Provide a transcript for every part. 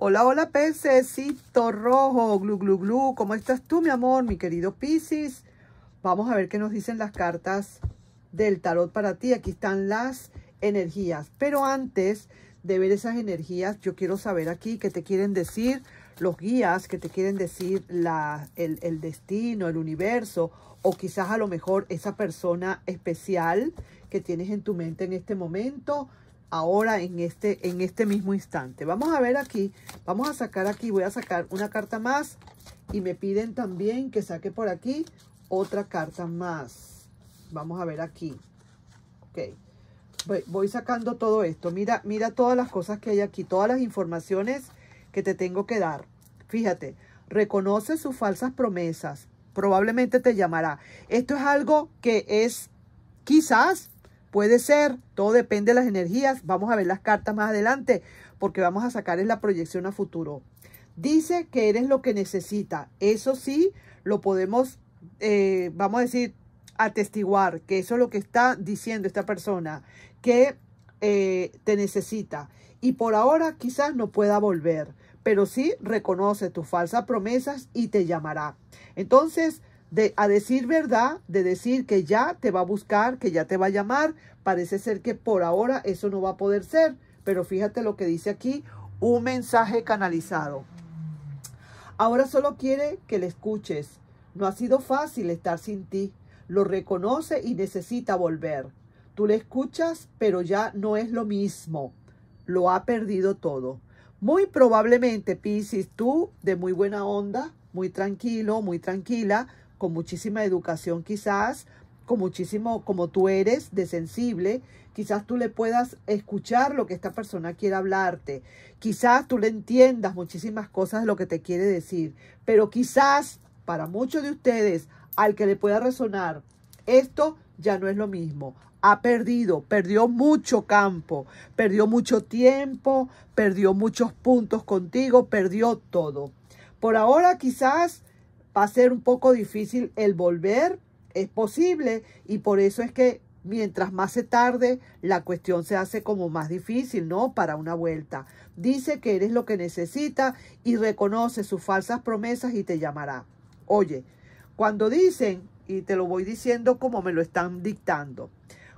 Hola, hola, pececito rojo, glu, glu, glu. ¿Cómo estás tú, mi amor, mi querido Pisces? Vamos a ver qué nos dicen las cartas del tarot para ti. Aquí están las energías. Pero antes de ver esas energías, yo quiero saber aquí qué te quieren decir los guías, qué te quieren decir la, el, el destino, el universo, o quizás a lo mejor esa persona especial que tienes en tu mente en este momento ahora en este, en este mismo instante. Vamos a ver aquí, vamos a sacar aquí, voy a sacar una carta más y me piden también que saque por aquí otra carta más. Vamos a ver aquí. Ok. Voy, voy sacando todo esto. Mira, mira todas las cosas que hay aquí, todas las informaciones que te tengo que dar. Fíjate, reconoce sus falsas promesas. Probablemente te llamará. Esto es algo que es quizás Puede ser, todo depende de las energías. Vamos a ver las cartas más adelante porque vamos a sacar la proyección a futuro. Dice que eres lo que necesita. Eso sí, lo podemos, eh, vamos a decir, atestiguar, que eso es lo que está diciendo esta persona, que eh, te necesita. Y por ahora quizás no pueda volver, pero sí reconoce tus falsas promesas y te llamará. Entonces, de, a decir verdad, de decir que ya te va a buscar, que ya te va a llamar. Parece ser que por ahora eso no va a poder ser, pero fíjate lo que dice aquí, un mensaje canalizado. Ahora solo quiere que le escuches. No ha sido fácil estar sin ti. Lo reconoce y necesita volver. Tú le escuchas, pero ya no es lo mismo. Lo ha perdido todo. Muy probablemente, Piscis, tú de muy buena onda, muy tranquilo, muy tranquila, con muchísima educación quizás, con muchísimo, como tú eres de sensible, quizás tú le puedas escuchar lo que esta persona quiere hablarte, quizás tú le entiendas muchísimas cosas de lo que te quiere decir, pero quizás para muchos de ustedes, al que le pueda resonar, esto ya no es lo mismo. Ha perdido, perdió mucho campo, perdió mucho tiempo, perdió muchos puntos contigo, perdió todo. Por ahora quizás va a ser un poco difícil el volver, es posible, y por eso es que mientras más se tarde, la cuestión se hace como más difícil, ¿no? Para una vuelta. Dice que eres lo que necesita y reconoce sus falsas promesas y te llamará. Oye, cuando dicen, y te lo voy diciendo como me lo están dictando,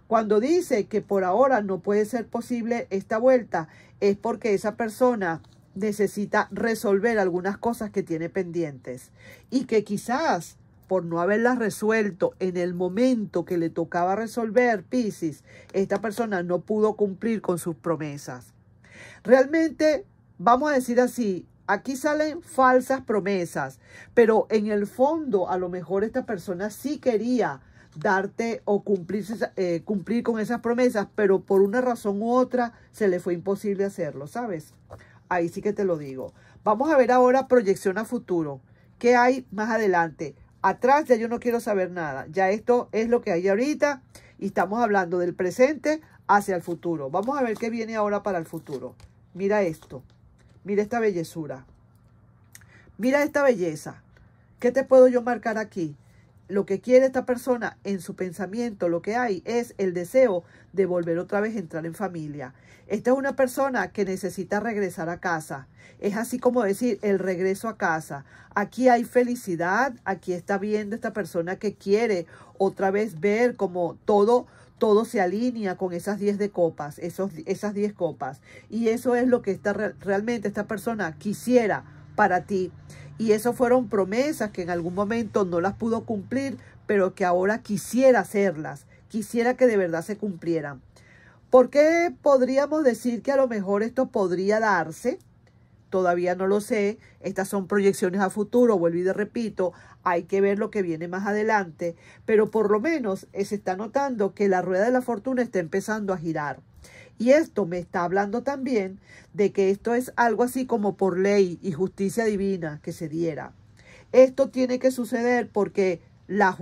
cuando dice que por ahora no puede ser posible esta vuelta, es porque esa persona necesita resolver algunas cosas que tiene pendientes y que quizás por no haberlas resuelto en el momento que le tocaba resolver, Pisces, esta persona no pudo cumplir con sus promesas. Realmente, vamos a decir así, aquí salen falsas promesas, pero en el fondo a lo mejor esta persona sí quería darte o cumplir, eh, cumplir con esas promesas, pero por una razón u otra se le fue imposible hacerlo, ¿sabes? Ahí sí que te lo digo. Vamos a ver ahora proyección a futuro. ¿Qué hay más adelante? Atrás ya yo no quiero saber nada. Ya esto es lo que hay ahorita y estamos hablando del presente hacia el futuro. Vamos a ver qué viene ahora para el futuro. Mira esto. Mira esta bellezura. Mira esta belleza. ¿Qué te puedo yo marcar aquí? lo que quiere esta persona en su pensamiento, lo que hay es el deseo de volver otra vez a entrar en familia. Esta es una persona que necesita regresar a casa. Es así como decir el regreso a casa. Aquí hay felicidad, aquí está viendo esta persona que quiere otra vez ver como todo todo se alinea con esas 10 de copas, esos, esas 10 copas. Y eso es lo que está realmente esta persona quisiera para ti. Y eso fueron promesas que en algún momento no las pudo cumplir, pero que ahora quisiera hacerlas, quisiera que de verdad se cumplieran. ¿Por qué podríamos decir que a lo mejor esto podría darse? Todavía no lo sé. Estas son proyecciones a futuro, vuelvo y repito, hay que ver lo que viene más adelante, pero por lo menos se está notando que la rueda de la fortuna está empezando a girar. Y esto me está hablando también de que esto es algo así como por ley y justicia divina que se diera. Esto tiene que suceder porque la,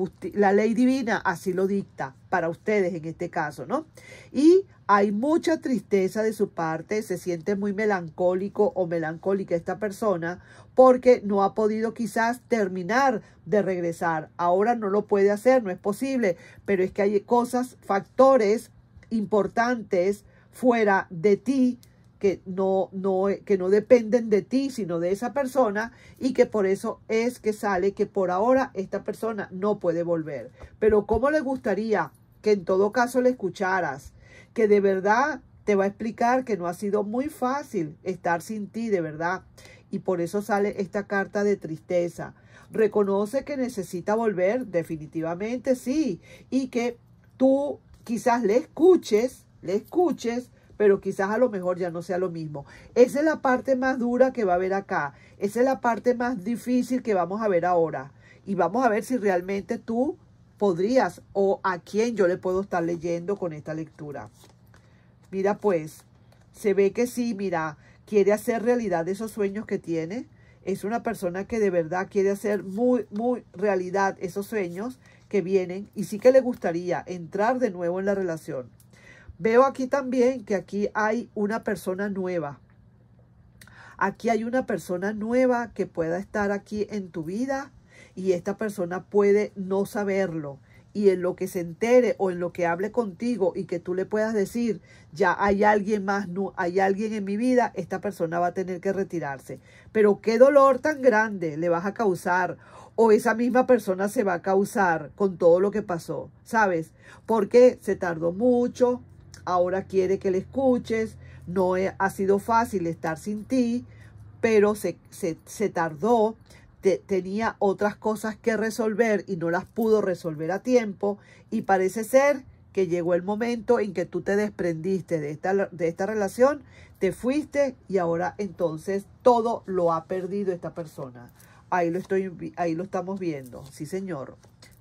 ley divina así lo dicta para ustedes en este caso, ¿no? Y hay mucha tristeza de su parte, se siente muy melancólico o melancólica esta persona porque no ha podido quizás terminar de regresar. Ahora no lo puede hacer, no es posible, pero es que hay cosas, factores importantes fuera de ti, que no, no, que no dependen de ti, sino de esa persona, y que por eso es que sale que por ahora esta persona no puede volver. Pero ¿cómo le gustaría que en todo caso le escucharas? Que de verdad te va a explicar que no ha sido muy fácil estar sin ti, de verdad. Y por eso sale esta carta de tristeza. Reconoce que necesita volver, definitivamente sí, y que tú quizás le escuches le escuches, pero quizás a lo mejor ya no sea lo mismo. Esa es la parte más dura que va a haber acá. Esa es la parte más difícil que vamos a ver ahora. Y vamos a ver si realmente tú podrías o a quién yo le puedo estar leyendo con esta lectura. Mira pues, se ve que sí, mira, quiere hacer realidad esos sueños que tiene. Es una persona que de verdad quiere hacer muy, muy realidad esos sueños que vienen y sí que le gustaría entrar de nuevo en la relación. Veo aquí también que aquí hay una persona nueva. Aquí hay una persona nueva que pueda estar aquí en tu vida y esta persona puede no saberlo. Y en lo que se entere o en lo que hable contigo y que tú le puedas decir, ya hay alguien más, hay alguien en mi vida, esta persona va a tener que retirarse. Pero qué dolor tan grande le vas a causar o esa misma persona se va a causar con todo lo que pasó, ¿sabes? Porque se tardó mucho, ahora quiere que le escuches, no ha sido fácil estar sin ti, pero se, tardó, tenía otras cosas que resolver y no las pudo resolver a tiempo y parece ser que llegó el momento en que tú te desprendiste de esta, de esta relación, te fuiste y ahora entonces todo lo ha perdido esta persona. Ahí lo, estoy, ahí lo estamos viendo, sí señor.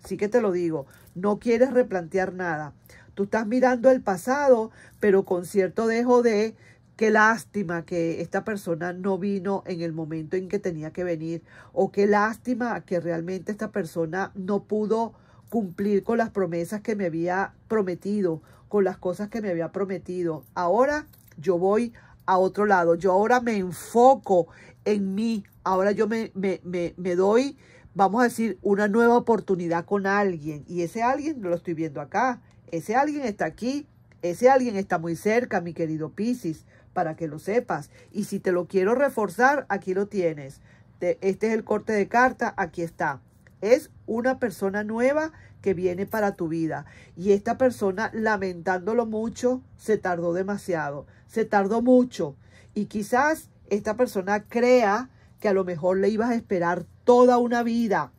Sí que te lo digo, no quieres replantear nada. Tú estás mirando el pasado, pero con cierto dejo de qué lástima que esta persona no vino en el momento en que tenía que venir o qué lástima que realmente esta persona no pudo cumplir con las promesas que me había prometido, con las cosas que me había prometido. Ahora yo voy a otro lado, yo ahora me enfoco en mí, ahora yo me, me, me, doy, vamos a decir, una nueva oportunidad con alguien y ese alguien lo estoy viendo acá ese alguien está aquí, ese alguien está muy cerca, mi querido Piscis, para que lo sepas. Y si te lo quiero reforzar, aquí lo tienes. Este es el corte de carta, aquí está. Es una persona nueva que viene para tu vida. Y esta persona, lamentándolo mucho, se tardó demasiado, se tardó mucho. Y quizás esta persona crea que a lo mejor le ibas a esperar toda una vida,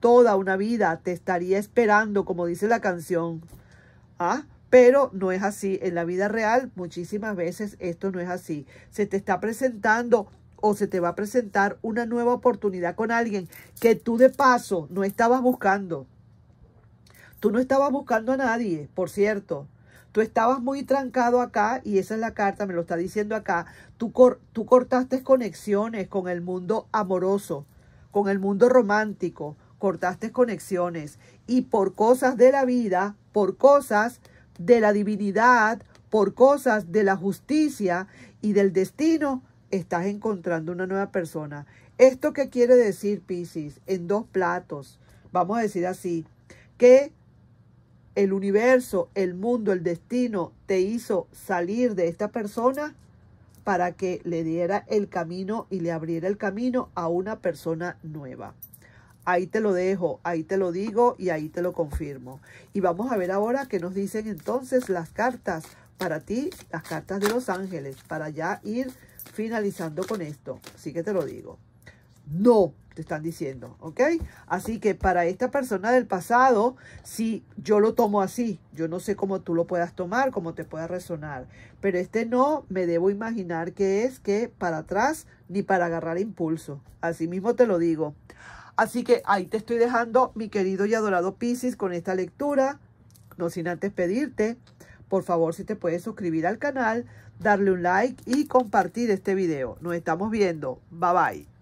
toda una vida, te estaría esperando, como dice la canción. ¿ah? Pero no es así. En la vida real muchísimas veces esto no es así. Se te está presentando o se te va a presentar una nueva oportunidad con alguien que tú de paso no estabas buscando. Tú no estabas buscando a nadie, por cierto. Tú estabas muy trancado acá, y esa es la carta, me lo está diciendo acá. Tú, tú cortaste conexiones con el mundo amoroso, con el mundo romántico, cortaste conexiones y por cosas de la vida, por cosas de la divinidad, por cosas de la justicia y del destino, estás encontrando una nueva persona. ¿Esto qué quiere decir, Pisces? En dos platos, vamos a decir así, que el universo, el mundo, el destino te hizo salir de esta persona para que le diera el camino y le abriera el camino a una persona nueva. Ahí te lo dejo, ahí te lo digo y ahí te lo confirmo. Y vamos a ver ahora qué nos dicen entonces las cartas para ti, las cartas de los ángeles, para ya ir finalizando con esto. Así que te lo digo. No, te están diciendo, ¿ok? Así que para esta persona del pasado, si yo lo tomo así. Yo no sé cómo tú lo puedas tomar, cómo te pueda resonar. Pero este no, me debo imaginar que es que para atrás ni para agarrar impulso. Así mismo te lo digo. Así que ahí te estoy dejando, mi querido y adorado Pisces, con esta lectura. No sin antes pedirte, por favor, si te puedes suscribir al canal, darle un like y compartir este video. Nos estamos viendo. Bye, bye.